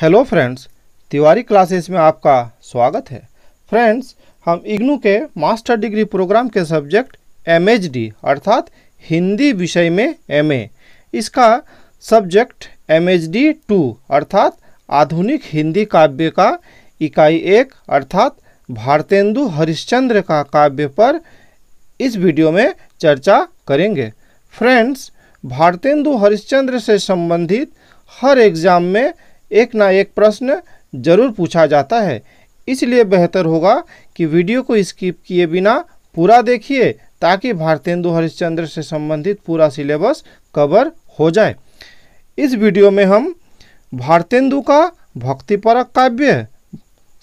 hello friends Tiwari classes में आपका स्वागत है फ्रेंड्स हम इग्नू के मास्टर डिग्री प्रोग्राम के सब्जेक्ट एम अर्थात हिंदी विषय में एम इसका सब्जेक्ट डी टू अर्थात आधुनिक हिंदी काव्य का इकाई एक अर्थात भारतेंदु हरिश्चंद्र का काव्य पर इस वीडियो में चर्चा करेंगे फ्रेंड्स भारतेंदु हरिश्चंद्र से संबंधित हर एग्ज़ाम में एक ना एक प्रश्न जरूर पूछा जाता है इसलिए बेहतर होगा कि वीडियो को स्किप किए बिना पूरा देखिए ताकि भारतेंदु हरिश्चंद्र से संबंधित पूरा सिलेबस कवर हो जाए इस वीडियो में हम भारतेंदु का भक्तिपरक काव्य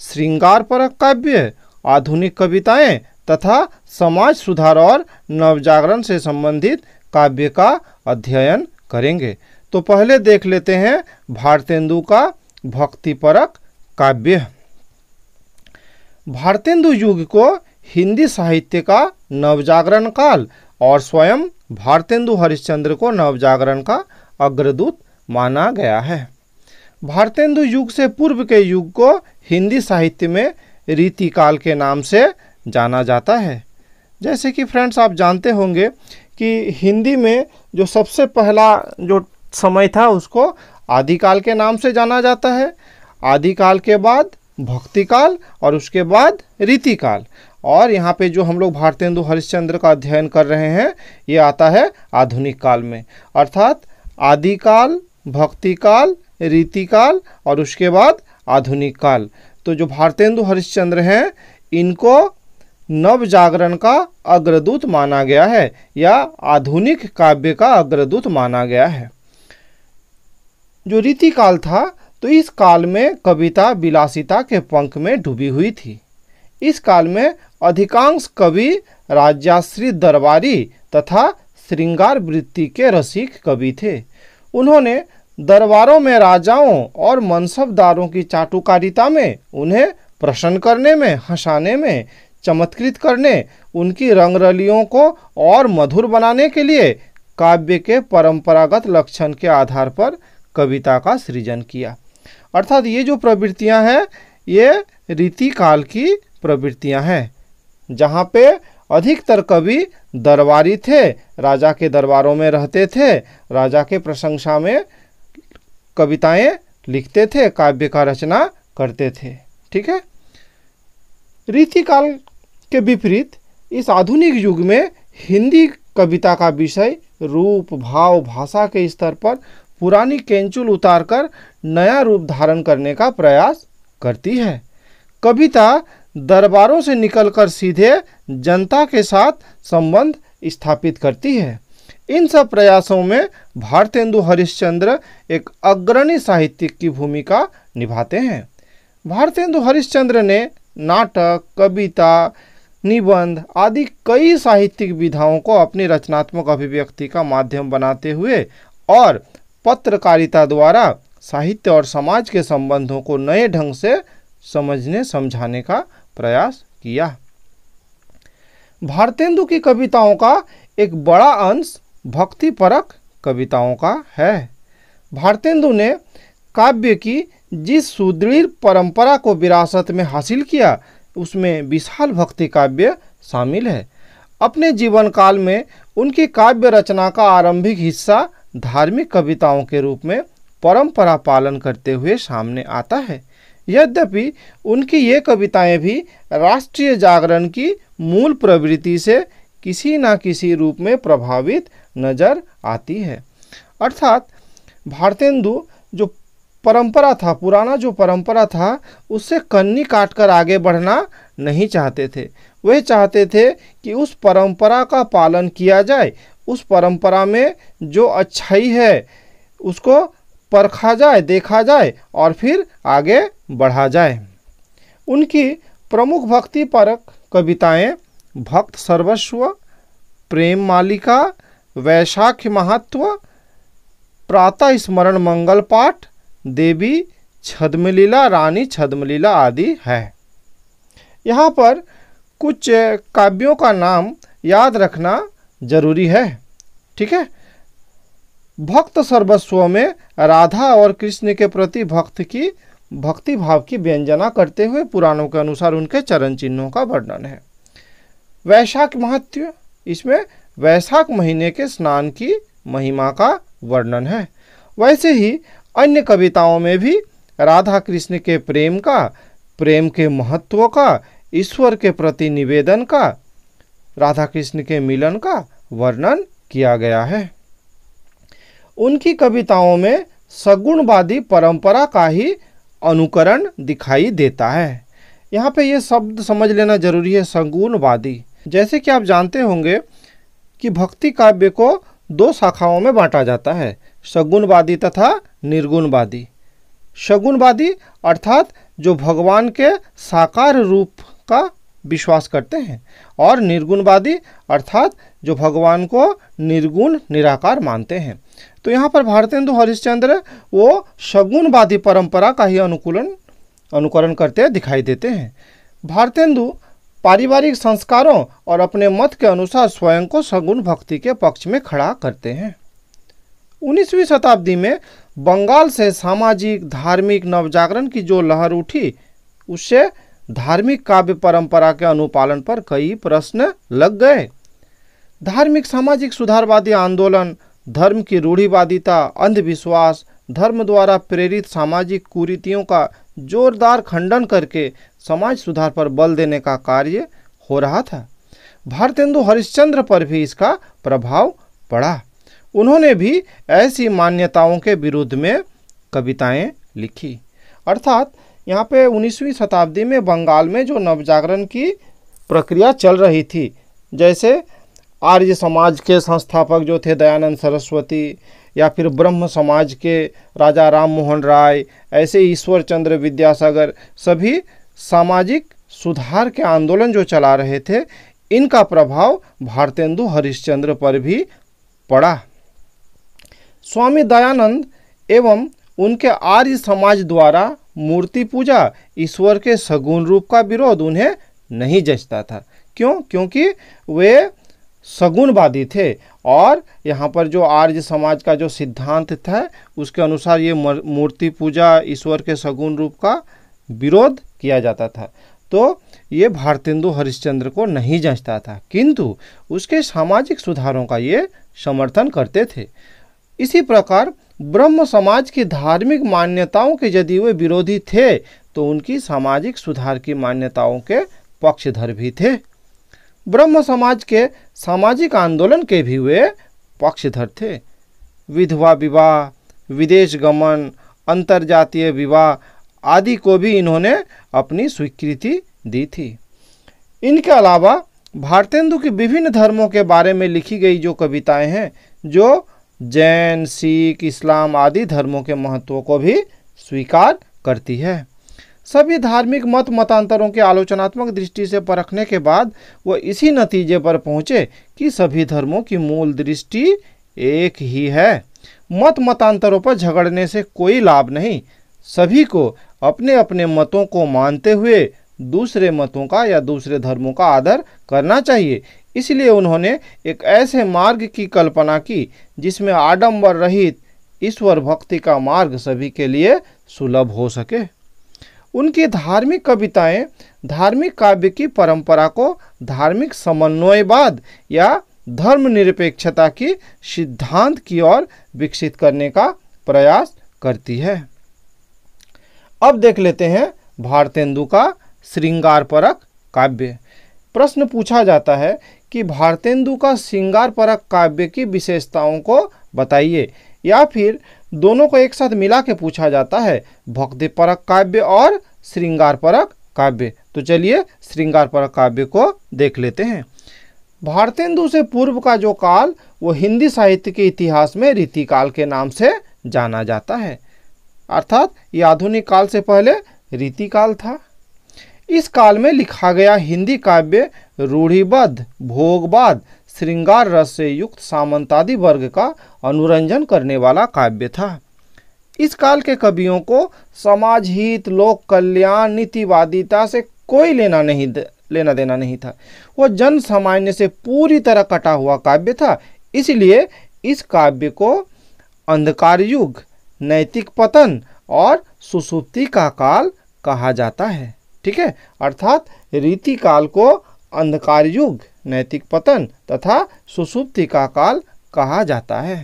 श्रृंगार परक काव्य आधुनिक कविताएं तथा समाज सुधार और नवजागरण से संबंधित काव्य का अध्ययन करेंगे तो पहले देख लेते हैं भारतेंदु का भक्तिपरक काव्य भारतेंदु युग को हिंदी साहित्य का नवजागरण काल और स्वयं भारतेंदु हरिश्चंद्र को नवजागरण का अग्रदूत माना गया है भारतेंदु युग से पूर्व के युग को हिंदी साहित्य में रीति काल के नाम से जाना जाता है जैसे कि फ्रेंड्स आप जानते होंगे कि हिंदी में जो सबसे पहला जो समय था उसको आदिकाल के नाम से जाना जाता है आदिकाल के बाद भक्तिकाल और उसके बाद रीतिकाल और यहाँ पे जो हम लोग भारतेंदु हरिश्चंद्र का अध्ययन कर रहे हैं ये आता है आधुनिक काल में अर्थात आदिकाल भक्तिकाल रीतिकाल और उसके बाद आधुनिक काल तो जो भारतेंदु हरिश्चंद्र हैं इनको नव जागरण का अग्रदूत माना गया है या आधुनिक काव्य का अग्रदूत माना गया है जो रीति काल था तो इस काल में कविता विलासिता के पंख में डूबी हुई थी इस काल में अधिकांश कवि राजाश्री दरबारी तथा श्रृंगार वृत्ति के रसिक कवि थे उन्होंने दरबारों में राजाओं और मनसबदारों की चाटुकारिता में उन्हें प्रसन्न करने में हंसाने में चमत्कृत करने उनकी रंगरलियों को और मधुर बनाने के लिए काव्य के परंपरागत लक्षण के आधार पर कविता का सृजन किया अर्थात ये जो प्रवृत्तियां हैं ये रीति काल की प्रवृत्तियां हैं जहाँ पे अधिकतर कवि दरबारी थे राजा के दरबारों में रहते थे राजा के प्रशंसा में कविताएं लिखते थे काव्य का रचना करते थे ठीक है रीति काल के विपरीत इस आधुनिक युग में हिंदी कविता का विषय रूप भाव भाषा के स्तर पर पुरानी केंचुल उतारकर नया रूप धारण करने का प्रयास करती है कविता दरबारों से निकलकर सीधे जनता के साथ संबंध स्थापित करती है इन सब प्रयासों में भारतेंदु हरिश्चंद्र एक अग्रणी साहित्यिक की भूमिका निभाते हैं भारतेंदु हरिश्चंद्र ने नाटक कविता निबंध आदि कई साहित्यिक विधाओं को अपनी रचनात्मक अभिव्यक्ति का माध्यम बनाते हुए और पत्रकारिता द्वारा साहित्य और समाज के संबंधों को नए ढंग से समझने समझाने का प्रयास किया भारतेंदु की कविताओं का एक बड़ा अंश भक्तिपरक कविताओं का है भारतेंदु ने काव्य की जिस सुदृढ़ परंपरा को विरासत में हासिल किया उसमें विशाल भक्ति काव्य शामिल है अपने जीवन काल में उनकी काव्य रचना का आरंभिक हिस्सा धार्मिक कविताओं के रूप में परंपरा पालन करते हुए सामने आता है यद्यपि उनकी ये कविताएं भी राष्ट्रीय जागरण की मूल प्रवृत्ति से किसी न किसी रूप में प्रभावित नज़र आती है अर्थात भारतेंदु जो परंपरा था पुराना जो परंपरा था उससे कन्नी काट कर आगे बढ़ना नहीं चाहते थे वह चाहते थे कि उस परंपरा का पालन किया जाए उस परंपरा में जो अच्छाई है उसको परखा जाए देखा जाए और फिर आगे बढ़ा जाए उनकी प्रमुख भक्ति परक कविताएं भक्त सर्वस्व प्रेम मालिका वैशाख महात्व प्रातः स्मरण मंगल पाठ देवी छदमलीला रानी छदमलीला आदि है यहाँ पर कुछ काव्यों का नाम याद रखना जरूरी है ठीक है भक्त सर्वस्व में राधा और कृष्ण के प्रति भक्त की भक्ति भाव की व्यंजना करते हुए पुराणों के अनुसार उनके चरण चिन्हों का वर्णन है वैशाख महत्व इसमें वैशाख महीने के स्नान की महिमा का वर्णन है वैसे ही अन्य कविताओं में भी राधा कृष्ण के प्रेम का प्रेम के महत्व का ईश्वर के प्रति निवेदन का राधा कृष्ण के मिलन का वर्णन किया गया है उनकी कविताओं में सगुणवादी परंपरा का ही अनुकरण दिखाई देता है यहाँ पे ये शब्द समझ लेना जरूरी है सगुणवादी जैसे कि आप जानते होंगे कि भक्ति काव्य को दो शाखाओं में बांटा जाता है सगुणवादी तथा निर्गुणवादी सगुणवादी अर्थात जो भगवान के साकार रूप का विश्वास करते हैं और निर्गुणवादी अर्थात जो भगवान को निर्गुण निराकार मानते हैं तो यहाँ पर भारतेंदु हरिश्चंद्र वो शगुणवादी परंपरा का ही अनुकूलन अनुकरण करते दिखाई देते हैं भारतेंदु पारिवारिक संस्कारों और अपने मत के अनुसार स्वयं को सगुण भक्ति के पक्ष में खड़ा करते हैं उन्नीसवीं शताब्दी में बंगाल से सामाजिक धार्मिक नवजागरण की जो लहर उठी उससे धार्मिक काव्य परंपरा के अनुपालन पर कई प्रश्न लग गए धार्मिक सामाजिक सुधारवादी आंदोलन धर्म की रूढ़िवादिता अंधविश्वास धर्म द्वारा प्रेरित सामाजिक कुरीतियों का जोरदार खंडन करके समाज सुधार पर बल देने का कार्य हो रहा था भारतेंदु हरिश्चंद्र पर भी इसका प्रभाव पड़ा उन्होंने भी ऐसी मान्यताओं के विरुद्ध में कविताएं लिखी अर्थात यहाँ पे 19वीं शताब्दी में बंगाल में जो नवजागरण की प्रक्रिया चल रही थी जैसे आर्य समाज के संस्थापक जो थे दयानंद सरस्वती या फिर ब्रह्म समाज के राजा राम मोहन राय ऐसे ईश्वर चंद्र विद्यासागर सभी सामाजिक सुधार के आंदोलन जो चला रहे थे इनका प्रभाव भारतेंदु हरिश्चंद्र पर भी पड़ा स्वामी दयानंद एवं उनके आर्य समाज द्वारा मूर्ति पूजा ईश्वर के सगुण रूप का विरोध उन्हें नहीं जचता था क्यों क्योंकि वे सगुणवादी थे और यहाँ पर जो आर्य समाज का जो सिद्धांत था उसके अनुसार ये मूर्ति पूजा ईश्वर के सगुण रूप का विरोध किया जाता था तो ये भारतेंदु हरिश्चंद्र को नहीं जंचता था किंतु उसके सामाजिक सुधारों का ये समर्थन करते थे इसी प्रकार ब्रह्म समाज की धार्मिक मान्यताओं के यदि वे विरोधी थे तो उनकी सामाजिक सुधार की मान्यताओं के पक्षधर भी थे ब्रह्म समाज के सामाजिक आंदोलन के भी वे पक्षधर थे विधवा विवाह विदेश गमन अंतर्जातीय विवाह आदि को भी इन्होंने अपनी स्वीकृति दी थी इनके अलावा भारतेंदु के विभिन्न धर्मों के बारे में लिखी गई जो कविताएं हैं जो जैन सिख इस्लाम आदि धर्मों के महत्व को भी स्वीकार करती है सभी धार्मिक मत मतांतरों के आलोचनात्मक दृष्टि से परखने के बाद वह इसी नतीजे पर पहुँचे कि सभी धर्मों की मूल दृष्टि एक ही है मत मतांतरों पर झगड़ने से कोई लाभ नहीं सभी को अपने अपने मतों को मानते हुए दूसरे मतों का या दूसरे धर्मों का आदर करना चाहिए इसलिए उन्होंने एक ऐसे मार्ग की कल्पना की जिसमें आडंबर रहित ईश्वर भक्ति का मार्ग सभी के लिए सुलभ हो सके उनकी धार्मिक कविताएं धार्मिक काव्य की परंपरा को धार्मिक समन्वयवाद या धर्मनिरपेक्षता की सिद्धांत की ओर विकसित करने का प्रयास करती है अब देख लेते हैं भारतेंदु का श्रृंगार परक काव्य प्रश्न पूछा जाता है कि भारतेंदु का श्रृंगार परक काव्य की विशेषताओं को बताइए या फिर दोनों को एक साथ मिला के पूछा जाता है भक्ति परक काव्य और श्रृंगार परक काव्य तो चलिए श्रृंगार परक काव्य को देख लेते हैं भारतेंदु से पूर्व का जो काल वो हिंदी साहित्य के इतिहास में रीतिकाल के नाम से जाना जाता है अर्थात ये आधुनिक काल से पहले रीतिकाल था इस काल में लिखा गया हिंदी काव्य रूढ़िबद्ध भोगवाद श्रृंगार रस से युक्त सामंतादि वर्ग का अनुरंजन करने वाला काव्य था इस काल के कवियों को समाज हित लोक कल्याण नीतिवादिता से कोई लेना नहीं लेना देना नहीं था वह जन सामान्य से पूरी तरह कटा हुआ काव्य था इसलिए इस काव्य को अंधकार युग नैतिक पतन और सुसुप्ति का काल कहा जाता है ठीक है अर्थात रीति काल को अंधकार युग नैतिक पतन तथा सुसुप्ति का काल कहा जाता है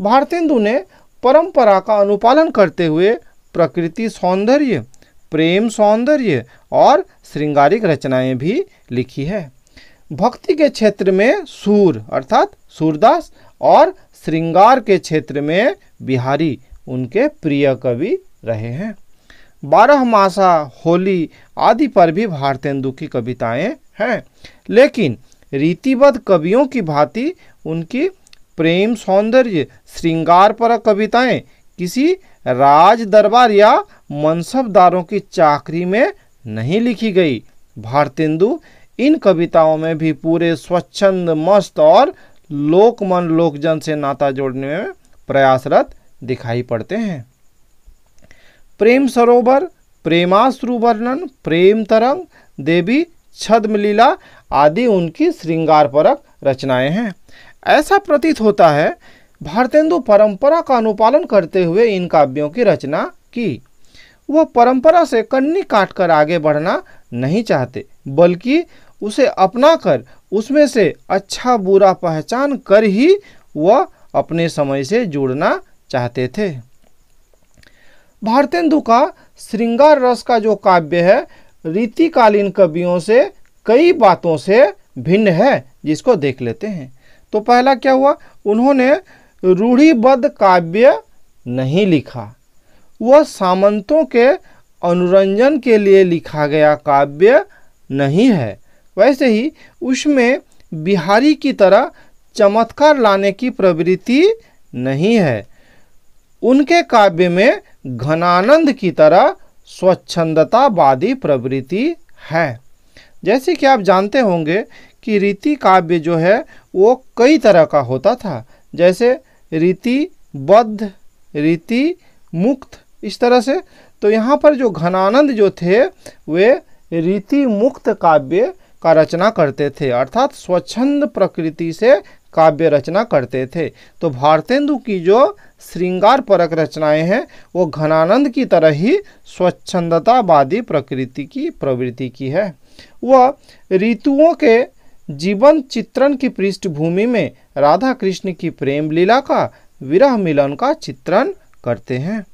भारतेंदु ने परंपरा का अनुपालन करते हुए प्रकृति सौंदर्य प्रेम सौंदर्य और श्रृंगारिक रचनाएं भी लिखी है भक्ति के क्षेत्र में सूर अर्थात सूरदास और श्रृंगार के क्षेत्र में बिहारी उनके प्रिय कवि रहे हैं बारह मासा होली आदि पर भी भारतेंदु की कविताएं हैं लेकिन रीतिबद्ध कवियों की भांति उनकी प्रेम सौंदर्य श्रृंगार पर कविताएं किसी राज दरबार या मनसबदारों की चाकरी में नहीं लिखी गई भारतेंदु इन कविताओं में भी पूरे स्वच्छंद मस्त और लोकमन लोकजन से नाता जोड़ने में प्रयासरत दिखाई पड़ते हैं प्रेम सरोवर प्रेमाश्रु वर्णन प्रेम तरंग देवी छद्म लीला आदि उनकी श्रृंगार परक रचनाएं हैं ऐसा प्रतीत होता है भारतेंदु परंपरा का अनुपालन करते हुए इन काव्यों की रचना की वह परंपरा से कन्नी काटकर आगे बढ़ना नहीं चाहते बल्कि उसे अपनाकर उसमें से अच्छा बुरा पहचान कर ही वह अपने समय से जुड़ना चाहते थे भारतेंदु का श्रृंगार रस का जो काव्य है रीतिकालीन कवियों से कई बातों से भिन्न है जिसको देख लेते हैं तो पहला क्या हुआ उन्होंने रूढ़िबद्ध काव्य नहीं लिखा वह सामंतों के अनुरंजन के लिए लिखा गया काव्य नहीं है वैसे ही उसमें बिहारी की तरह चमत्कार लाने की प्रवृत्ति नहीं है उनके काव्य में घनानंद की तरह स्वच्छंदतावादी प्रवृत्ति है जैसे कि आप जानते होंगे कि रीति काव्य जो है वो कई तरह का होता था जैसे रीति बद्ध रीति मुक्त इस तरह से तो यहाँ पर जो घनानंद जो थे वे रीति मुक्त काव्य का रचना करते थे अर्थात स्वच्छंद प्रकृति से काव्य रचना करते थे तो भारतेंदु की जो श्रृंगार परक रचनाएं हैं वो घनानंद की तरह ही स्वच्छंदतावादी प्रकृति की प्रवृत्ति की है वह ऋतुओं के जीवन चित्रण की पृष्ठभूमि में राधा कृष्ण की प्रेम लीला का विरह मिलन का चित्रण करते हैं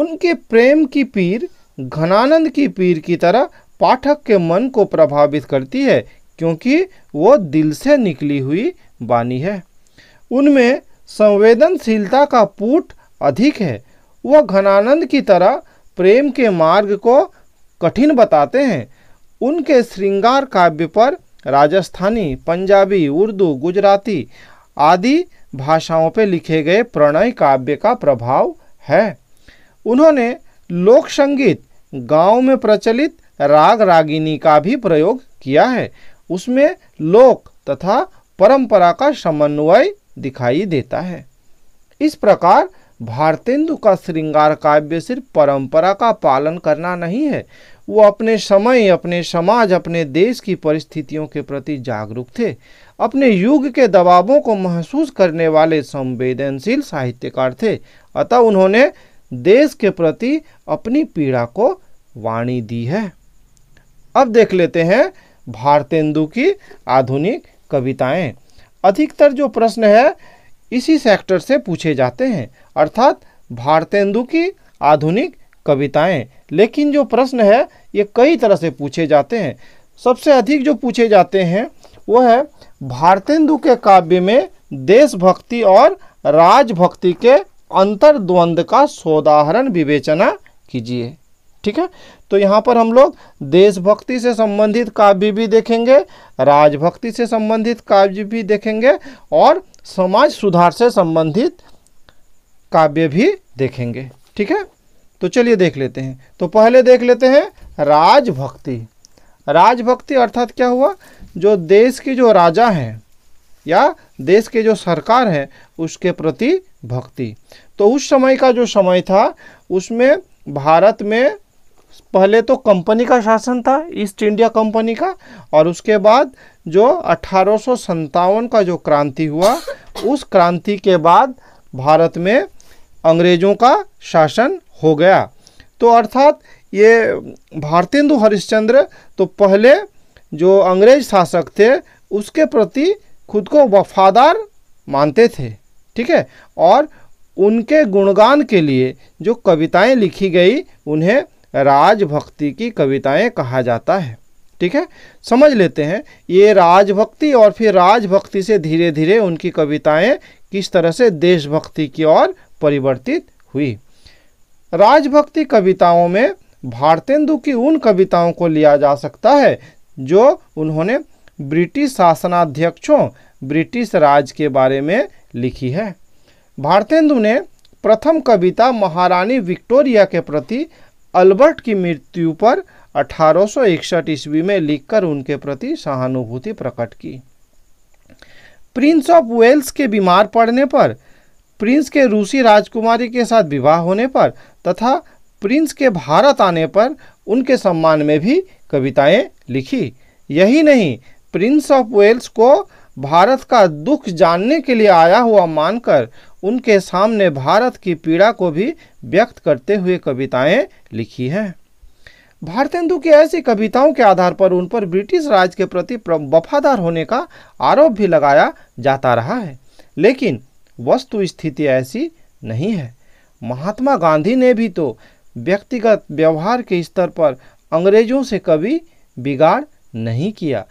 उनके प्रेम की पीर घनानंद की पीर की तरह पाठक के मन को प्रभावित करती है क्योंकि वो दिल से निकली हुई बानी है उनमें संवेदनशीलता का पूट अधिक है वह घनानंद की तरह प्रेम के मार्ग को कठिन बताते हैं उनके श्रृंगार काव्य पर राजस्थानी पंजाबी उर्दू गुजराती आदि भाषाओं पर लिखे गए प्रणय काव्य का प्रभाव है उन्होंने लोक संगीत गाँव में प्रचलित राग रागिनी का भी प्रयोग किया है उसमें लोक तथा परंपरा का समन्वय दिखाई देता है इस प्रकार भारतेंदु का श्रृंगार काव्य सिर्फ परंपरा का पालन करना नहीं है वो अपने समय अपने समाज अपने देश की परिस्थितियों के प्रति जागरूक थे अपने युग के दबावों को महसूस करने वाले संवेदनशील साहित्यकार थे अतः उन्होंने देश के प्रति अपनी पीड़ा को वाणी दी है अब देख लेते हैं भारतेंदु की आधुनिक कविताएं अधिकतर जो प्रश्न है इसी सेक्टर से पूछे जाते हैं अर्थात भारतेंदु की आधुनिक कविताएं लेकिन जो प्रश्न है ये कई तरह से पूछे जाते हैं सबसे अधिक जो पूछे जाते हैं वो है भारतेंदु के काव्य में देशभक्ति और राजभक्ति के अंतर्द्वंद का सोदाहरण विवेचना कीजिए ठीक है तो यहाँ पर हम लोग देशभक्ति से संबंधित काव्य भी देखेंगे राजभक्ति से संबंधित काव्य भी देखेंगे और समाज सुधार से संबंधित काव्य भी देखेंगे ठीक है तो चलिए देख लेते हैं तो पहले देख लेते हैं राजभक्ति राजभक्ति अर्थात क्या हुआ जो देश के जो राजा हैं या देश के जो सरकार है उसके प्रति भक्ति तो उस समय का जो समय था उसमें भारत में पहले तो कंपनी का शासन था ईस्ट इंडिया कंपनी का और उसके बाद जो अठारह का जो क्रांति हुआ उस क्रांति के बाद भारत में अंग्रेज़ों का शासन हो गया तो अर्थात ये भारतेंदु हरिश्चंद्र तो पहले जो अंग्रेज शासक थे उसके प्रति खुद को वफादार मानते थे ठीक है और उनके गुणगान के लिए जो कविताएं लिखी गई उन्हें राजभक्ति की कविताएं कहा जाता है ठीक है समझ लेते हैं ये राजभक्ति और फिर राजभक्ति से धीरे धीरे उनकी कविताएं किस तरह से देशभक्ति की ओर परिवर्तित हुई राजभक्ति कविताओं में भारतेंदु की उन कविताओं को लिया जा सकता है जो उन्होंने ब्रिटिश शासनाध्यक्षों ब्रिटिश राज के बारे में लिखी है भारतेंदु ने प्रथम कविता महारानी विक्टोरिया के प्रति अल्बर्ट की मृत्यु पर अठारह ईस्वी में लिखकर उनके प्रति सहानुभूति प्रकट की प्रिंस ऑफ वेल्स के बीमार पड़ने पर प्रिंस के रूसी राजकुमारी के साथ विवाह होने पर तथा प्रिंस के भारत आने पर उनके सम्मान में भी कविताएं लिखी यही नहीं प्रिंस ऑफ वेल्स को भारत का दुख जानने के लिए आया हुआ मानकर उनके सामने भारत की पीड़ा को भी व्यक्त करते हुए कविताएं लिखी हैं भारतेंदु की ऐसी कविताओं के आधार पर उन पर ब्रिटिश राज के प्रति वफादार होने का आरोप भी लगाया जाता रहा है लेकिन वस्तु स्थिति ऐसी नहीं है महात्मा गांधी ने भी तो व्यक्तिगत व्यवहार के स्तर पर अंग्रेजों से कभी बिगाड़ नहीं किया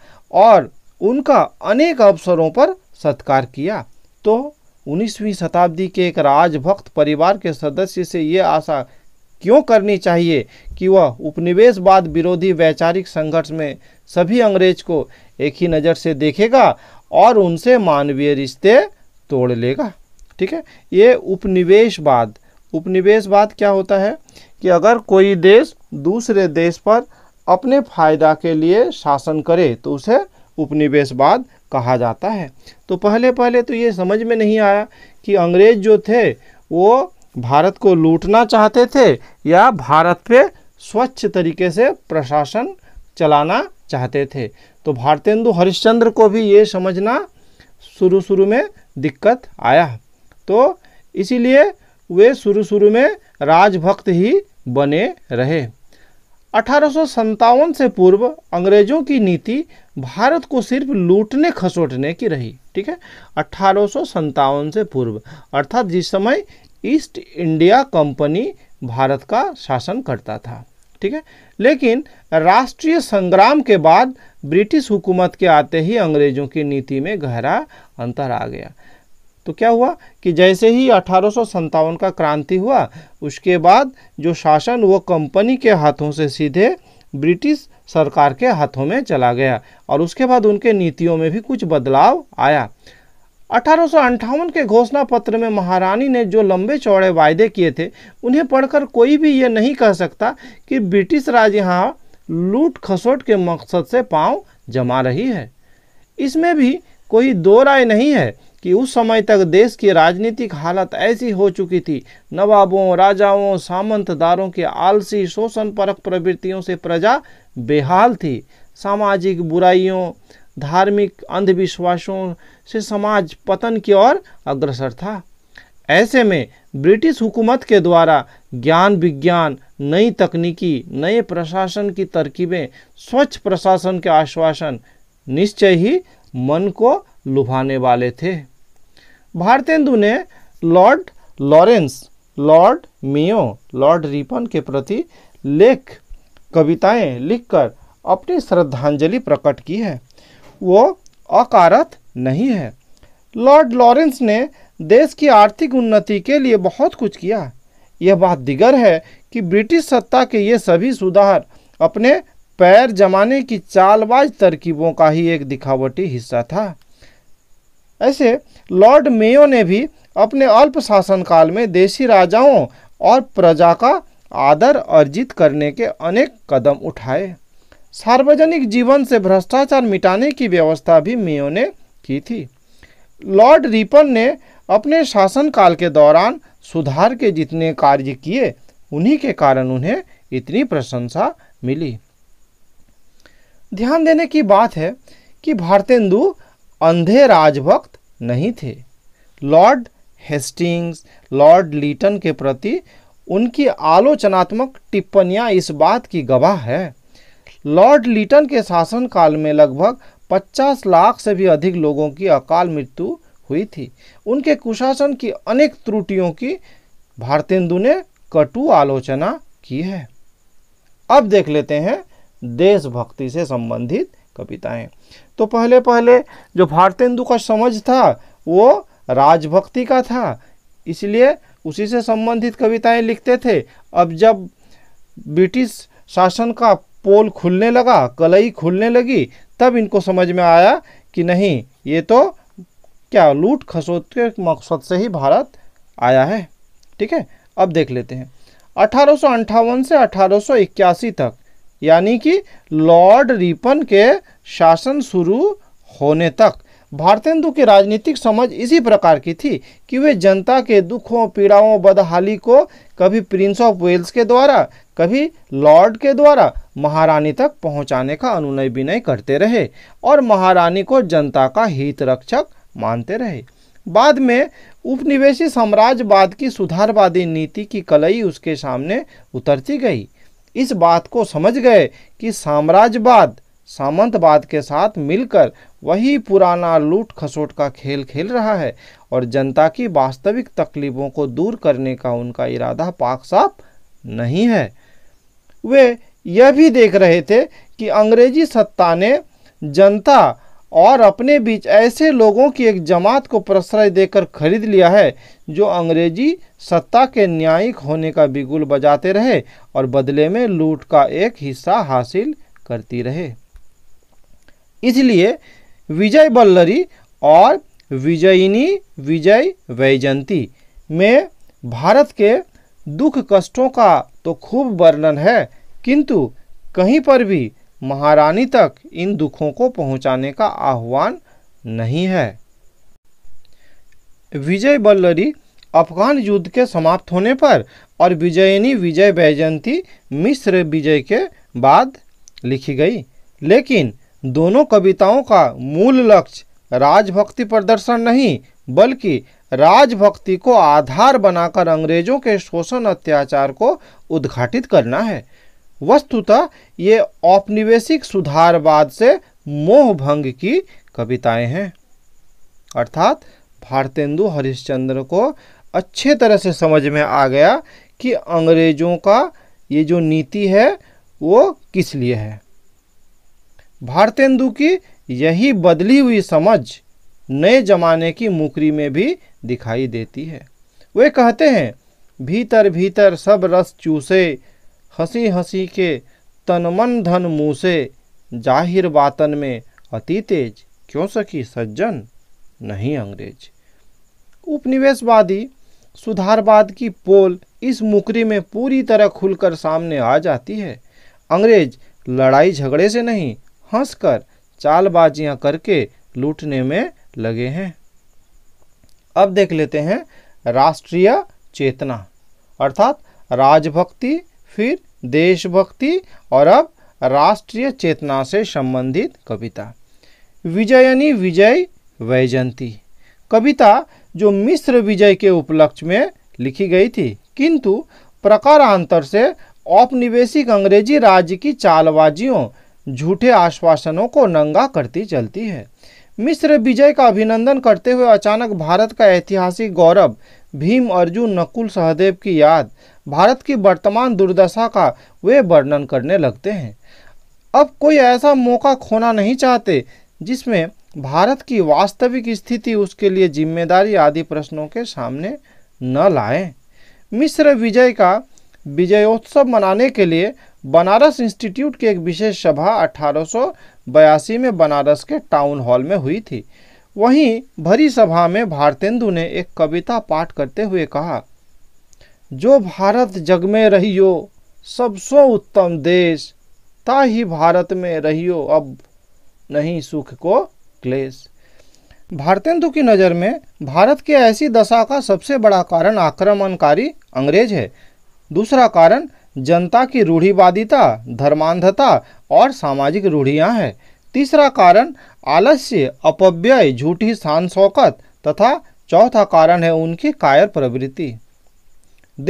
और उनका अनेक अवसरों पर सत्कार किया तो उन्नीसवीं शताब्दी के एक राजभक्त परिवार के सदस्य से ये आशा क्यों करनी चाहिए कि वह उपनिवेशवाद विरोधी वैचारिक संघर्ष में सभी अंग्रेज को एक ही नज़र से देखेगा और उनसे मानवीय रिश्ते तोड़ लेगा ठीक है ये उपनिवेशवाद उपनिवेशवाद क्या होता है कि अगर कोई देश दूसरे देश पर अपने फायदा के लिए शासन करे तो उसे उपनिवेशवाद कहा जाता है तो पहले पहले तो ये समझ में नहीं आया कि अंग्रेज जो थे वो भारत को लूटना चाहते थे या भारत पे स्वच्छ तरीके से प्रशासन चलाना चाहते थे तो भारतेंदु हरिश्चंद्र को भी ये समझना शुरू शुरू में दिक्कत आया तो इसीलिए वे शुरू शुरू में राजभक्त ही बने रहे अठारह से पूर्व अंग्रेजों की नीति भारत को सिर्फ लूटने खसोटने की रही ठीक है अठारह से पूर्व अर्थात जिस समय ईस्ट इंडिया कंपनी भारत का शासन करता था ठीक है लेकिन राष्ट्रीय संग्राम के बाद ब्रिटिश हुकूमत के आते ही अंग्रेजों की नीति में गहरा अंतर आ गया तो क्या हुआ कि जैसे ही अठारह का क्रांति हुआ उसके बाद जो शासन वो कंपनी के हाथों से सीधे ब्रिटिश सरकार के हाथों में चला गया और उसके बाद उनके नीतियों में भी कुछ बदलाव आया अठारह के घोषणा पत्र में महारानी ने जो लंबे चौड़े वायदे किए थे उन्हें पढ़कर कोई भी ये नहीं कह सकता कि ब्रिटिश राज यहाँ लूट खसोट के मकसद से पांव जमा रही है इसमें भी कोई दो राय नहीं है कि उस समय तक देश की राजनीतिक हालत ऐसी हो चुकी थी नवाबों राजाओं सामंतदारों के आलसी शोषण परक प्रवृत्तियों से प्रजा बेहाल थी सामाजिक बुराइयों धार्मिक अंधविश्वासों से समाज पतन की ओर अग्रसर था ऐसे में ब्रिटिश हुकूमत के द्वारा ज्ञान विज्ञान नई तकनीकी नए प्रशासन की तरकीबें स्वच्छ प्रशासन के आश्वासन निश्चय ही मन को लुभाने वाले थे भारतेंदु ने lord Lawrence lord Mayo lord Ripon के प्रति लेख कविताएं लिखकर अपनी श्रद्धांजलि प्रकट की है वो अकारत नहीं है लॉर्ड लॉरेंस ने देश की आर्थिक उन्नति के लिए बहुत कुछ किया यह बात दिगर है कि ब्रिटिश सत्ता के ये सभी सुधार अपने पैर जमाने की चालबाज तरकीबों का ही एक दिखावटी हिस्सा था ऐसे लॉर्ड मेयो ने भी अपने अल्प शासनकाल में देशी राजाओं और प्रजा का आदर अर्जित करने के अनेक कदम उठाए सार्वजनिक जीवन से भ्रष्टाचार मिटाने की व्यवस्था भी मेयो ने की थी लॉर्ड रिपन ने अपने शासनकाल के दौरान सुधार के जितने कार्य किए उन्हीं के कारण उन्हें इतनी प्रशंसा मिली ध्यान देने की बात है कि भारतेंदु अंधे राजभक्त नहीं थे लॉर्ड हेस्टिंग्स लॉर्ड लीटन के प्रति उनकी आलोचनात्मक टिप्पणियां इस बात की गवाह है लॉर्ड लीटन के शासनकाल में लगभग 50 लाख से भी अधिक लोगों की अकाल मृत्यु हुई थी उनके कुशासन की अनेक त्रुटियों की भारतेंदु ने कटु आलोचना की है अब देख लेते हैं देशभक्ति से संबंधित कविताएं तो पहले पहले जो भारतेंदु का समझ था वो राजभक्ति का था इसलिए उसी से संबंधित कविताएं लिखते थे अब जब ब्रिटिश शासन का पोल खुलने लगा कलई खुलने लगी तब इनको समझ में आया कि नहीं ये तो क्या लूट खसोट के मकसद से ही भारत आया है ठीक है अब देख लेते हैं अठारह से अठारह तक यानी कि लॉर्ड रिपन के शासन शुरू होने तक भारतेंदु की राजनीतिक समझ इसी प्रकार की थी कि वे जनता के दुखों पीड़ाओं बदहाली को कभी प्रिंस ऑफ वेल्स के द्वारा कभी लॉर्ड के द्वारा महारानी तक पहुंचाने का अनुनय विनय करते रहे और महारानी को जनता का हित रक्षक मानते रहे बाद में उपनिवेशी साम्राज्यवाद की सुधारवादी नीति की कलई उसके सामने उतरती गई इस बात को समझ गए कि साम्राज्यवाद सामंतवाद के साथ मिलकर वही पुराना लूट खसोट का खेल खेल रहा है और जनता की वास्तविक तकलीफों को दूर करने का उनका इरादा पाक साफ नहीं है वे यह भी देख रहे थे कि अंग्रेजी सत्ता ने जनता और अपने बीच ऐसे लोगों की एक जमात को प्रश्रय देकर खरीद लिया है जो अंग्रेजी सत्ता के न्यायिक होने का बिगुल बजाते रहे और बदले में लूट का एक हिस्सा हासिल करती रहे इसलिए विजय बल्लरी और विजयिनी विजय वैजंती में भारत के दुख कष्टों का तो खूब वर्णन है किंतु कहीं पर भी महारानी तक इन दुखों को पहुंचाने का आह्वान नहीं है विजय बल्लरी अफगान युद्ध के समाप्त होने पर और विजयनी विजय बैजंती मिस्र विजय के बाद लिखी गई लेकिन दोनों कविताओं का मूल लक्ष्य राजभक्ति प्रदर्शन नहीं बल्कि राजभक्ति को आधार बनाकर अंग्रेजों के शोषण अत्याचार को उद्घाटित करना है वस्तुतः ये औपनिवेशिक सुधारवाद से मोह भंग की कविताएं हैं अर्थात भारतेंदु हरिश्चंद्र को अच्छे तरह से समझ में आ गया कि अंग्रेज़ों का ये जो नीति है वो किस लिए है भारतेंदु की यही बदली हुई समझ नए जमाने की मुकरी में भी दिखाई देती है वे कहते हैं भीतर भीतर सब रस चूसे हंसी हंसी के तनमन धन मुँह जाहिर बातन में अति तेज क्यों सकी सज्जन नहीं अंग्रेज उपनिवेशवादी सुधारवाद की पोल इस मुकरी में पूरी तरह खुलकर सामने आ जाती है अंग्रेज लड़ाई झगड़े से नहीं हंसकर चालबाजियां करके लूटने में लगे हैं अब देख लेते हैं राष्ट्रीय चेतना अर्थात राजभक्ति फिर देशभक्ति और अब राष्ट्रीय चेतना से संबंधित कविता विजयनी विजय वैजंती कविता जो मिस्र विजय के उपलक्ष्य में लिखी गई थी किंतु प्रकारांतर से औपनिवेशिक अंग्रेजी राज्य की चालबाजियों झूठे आश्वासनों को नंगा करती चलती है मिस्र विजय का अभिनंदन करते हुए अचानक भारत का ऐतिहासिक गौरव भीम अर्जुन नकुल सहदेव की याद भारत की वर्तमान दुर्दशा का वे वर्णन करने लगते हैं अब कोई ऐसा मौका खोना नहीं चाहते जिसमें भारत की वास्तविक स्थिति उसके लिए जिम्मेदारी आदि प्रश्नों के सामने न लाएं मिस्र विजय का विजयोत्सव मनाने के लिए बनारस इंस्टीट्यूट की एक विशेष सभा अठारह में बनारस के टाउन हॉल में हुई थी वहीं भरी सभा में भारतेंदु ने एक कविता पाठ करते हुए कहा जो भारत जग में रहियो सब सो उत्तम देश ता ही भारत में रहियो अब नहीं सुख को क्लेश भारतेंदु की नज़र में भारत की ऐसी दशा का सबसे बड़ा कारण आक्रमणकारी अंग्रेज है दूसरा कारण जनता की रूढ़िवादिता धर्मांधता और सामाजिक रूढ़ियाँ हैं तीसरा कारण आलस्य अपव्यय झूठी शान शौकत तथा चौथा कारण है उनकी कायर प्रवृत्ति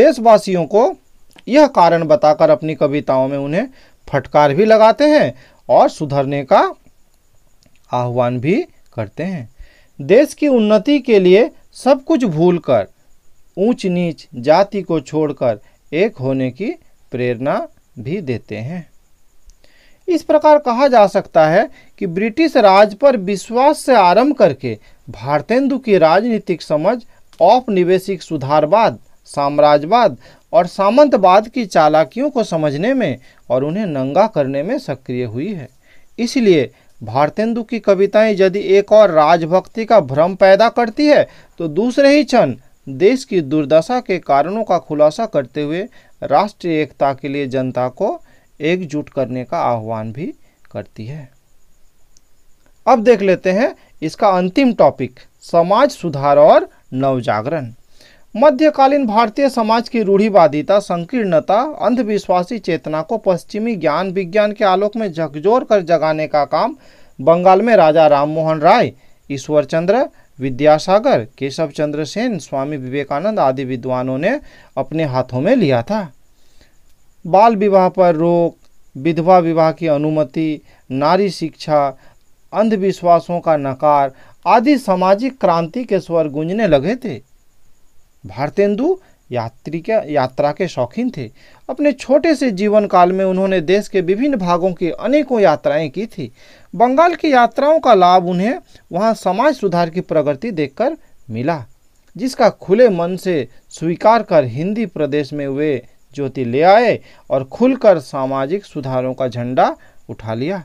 देशवासियों को यह कारण बताकर अपनी कविताओं में उन्हें फटकार भी लगाते हैं और सुधरने का आह्वान भी करते हैं देश की उन्नति के लिए सब कुछ भूलकर ऊंच नीच जाति को छोड़कर एक होने की प्रेरणा भी देते हैं इस प्रकार कहा जा सकता है कि ब्रिटिश राज पर विश्वास से आरंभ करके भारतेंदु की राजनीतिक समझ औपनिवेशिक सुधारवाद साम्राज्यवाद और सामंतवाद की चालाकियों को समझने में और उन्हें नंगा करने में सक्रिय हुई है इसलिए भारतेंदु की कविताएं यदि एक और राजभक्ति का भ्रम पैदा करती है तो दूसरे ही क्षण देश की दुर्दशा के कारणों का खुलासा करते हुए राष्ट्रीय एकता के लिए जनता को एकजुट करने का आह्वान भी करती है अब देख लेते हैं इसका अंतिम टॉपिक समाज सुधार और नवजागरण मध्यकालीन भारतीय समाज की रूढ़िवादिता संकीर्णता अंधविश्वासी चेतना को पश्चिमी ज्ञान विज्ञान के आलोक में झकझोर कर जगाने का काम बंगाल में राजा राममोहन राय ईश्वर चंद्र विद्यासागर केशव चंद्र सेन स्वामी विवेकानंद आदि विद्वानों ने अपने हाथों में लिया था बाल विवाह पर रोक विधवा विवाह की अनुमति नारी शिक्षा अंधविश्वासों का नकार आदि सामाजिक क्रांति के स्वर गूंजने लगे थे भारतेंदु यात्री के यात्रा के शौकीन थे अपने छोटे से जीवन काल में उन्होंने देश के विभिन्न भागों की अनेकों यात्राएं की थी बंगाल की यात्राओं का लाभ उन्हें वहां समाज सुधार की प्रगति देखकर मिला जिसका खुले मन से स्वीकार कर हिंदी प्रदेश में वे ज्योति ले आए और खुलकर सामाजिक सुधारों का झंडा उठा लिया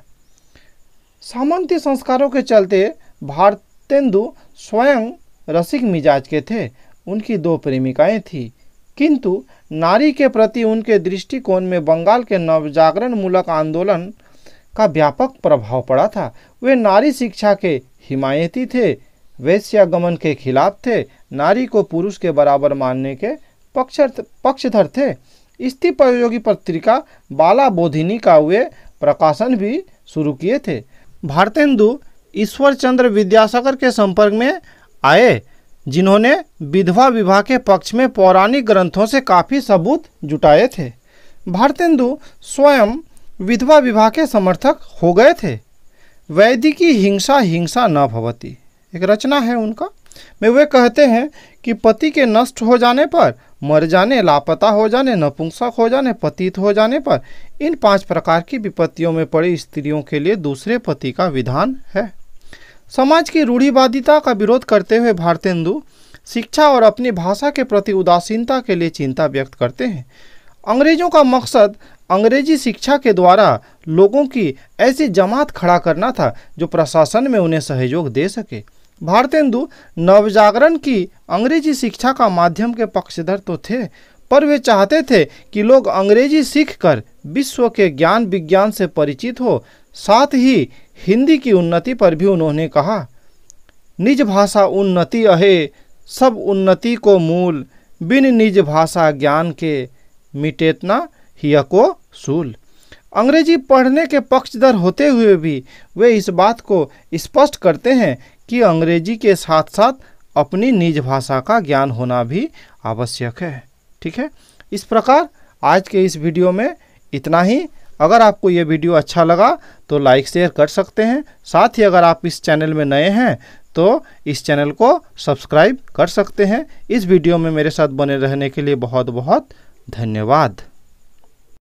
सामंती संस्कारों के चलते भारतेंदु स्वयं रसिक मिजाज के थे उनकी दो प्रेमिकाएं थीं किंतु नारी के प्रति उनके दृष्टिकोण में बंगाल के नवजागरण मूलक आंदोलन का व्यापक प्रभाव पड़ा था वे नारी शिक्षा के हिमायती थे वैश्यागमन के खिलाफ थे नारी को पुरुष के बराबर मानने के पक्षर पक्षधर थे इस्ती प्रयोगी पत्रिका बाला बोधिनी का वे प्रकाशन भी शुरू किए थे भारतेंदु ईश्वर चंद्र विद्यासागर के संपर्क में आए जिन्होंने विधवा विवाह के पक्ष में पौराणिक ग्रंथों से काफ़ी सबूत जुटाए थे भारतेंदु स्वयं विधवा विवाह के समर्थक हो गए थे वैदिकी हिंसा हिंसा न भवती एक रचना है उनका में वे कहते हैं कि पति के नष्ट हो जाने पर मर जाने लापता हो जाने नपुंसक हो जाने पतित हो जाने पर इन पांच प्रकार की विपत्तियों में पड़ी स्त्रियों के लिए दूसरे पति का विधान है समाज की रूढ़िवादिता का विरोध करते हुए भारतेंदु शिक्षा और अपनी भाषा के प्रति उदासीनता के लिए चिंता व्यक्त करते हैं अंग्रेजों का मकसद अंग्रेजी शिक्षा के द्वारा लोगों की ऐसी जमात खड़ा करना था जो प्रशासन में उन्हें सहयोग दे सके भारतेंदु नवजागरण की अंग्रेजी शिक्षा का माध्यम के पक्षधर तो थे पर वे चाहते थे कि लोग अंग्रेजी सीखकर विश्व के ज्ञान विज्ञान से परिचित हो साथ ही हिंदी की उन्नति पर भी उन्होंने कहा निज भाषा उन्नति अहे सब उन्नति को मूल बिन निज भाषा ज्ञान के मिटेतना ही को सूल अंग्रेजी पढ़ने के पक्षधर होते हुए भी वे इस बात को स्पष्ट करते हैं कि अंग्रेजी के साथ साथ अपनी निज भाषा का ज्ञान होना भी आवश्यक है ठीक है इस प्रकार आज के इस वीडियो में इतना ही अगर आपको ये वीडियो अच्छा लगा तो लाइक शेयर कर सकते हैं साथ ही अगर आप इस चैनल में नए हैं तो इस चैनल को सब्सक्राइब कर सकते हैं इस वीडियो में मेरे साथ बने रहने के लिए बहुत बहुत धन्यवाद